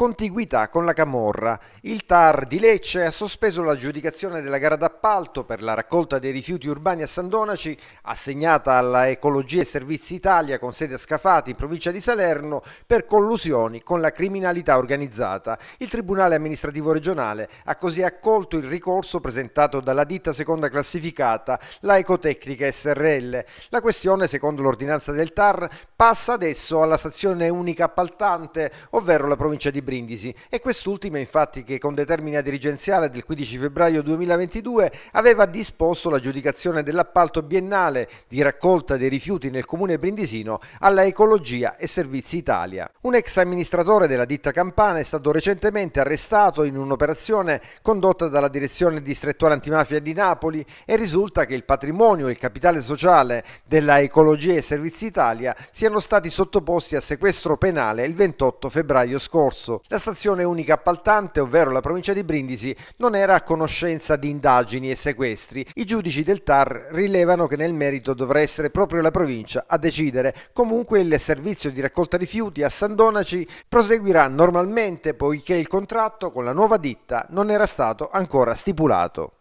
contiguità con la Camorra. Il TAR di Lecce ha sospeso l'aggiudicazione della gara d'appalto per la raccolta dei rifiuti urbani a Sandonaci, assegnata alla Ecologia e Servizi Italia con sede a Scafati in provincia di Salerno per collusioni con la criminalità organizzata. Il Tribunale amministrativo regionale ha così accolto il ricorso presentato dalla ditta seconda classificata, la Ecotecnica SRL. La questione, secondo l'ordinanza del TAR, passa adesso alla stazione unica appaltante, ovvero la provincia di Brescia Brindisi e quest'ultima infatti che con determina dirigenziale del 15 febbraio 2022 aveva disposto l'aggiudicazione dell'appalto biennale di raccolta dei rifiuti nel comune brindisino alla Ecologia e Servizi Italia. Un ex amministratore della ditta Campana è stato recentemente arrestato in un'operazione condotta dalla direzione distrettuale antimafia di Napoli e risulta che il patrimonio e il capitale sociale della Ecologia e Servizi Italia siano stati sottoposti a sequestro penale il 28 febbraio scorso. La stazione unica appaltante, ovvero la provincia di Brindisi, non era a conoscenza di indagini e sequestri. I giudici del TAR rilevano che nel merito dovrà essere proprio la provincia a decidere. Comunque il servizio di raccolta rifiuti a Sandonaci proseguirà normalmente poiché il contratto con la nuova ditta non era stato ancora stipulato.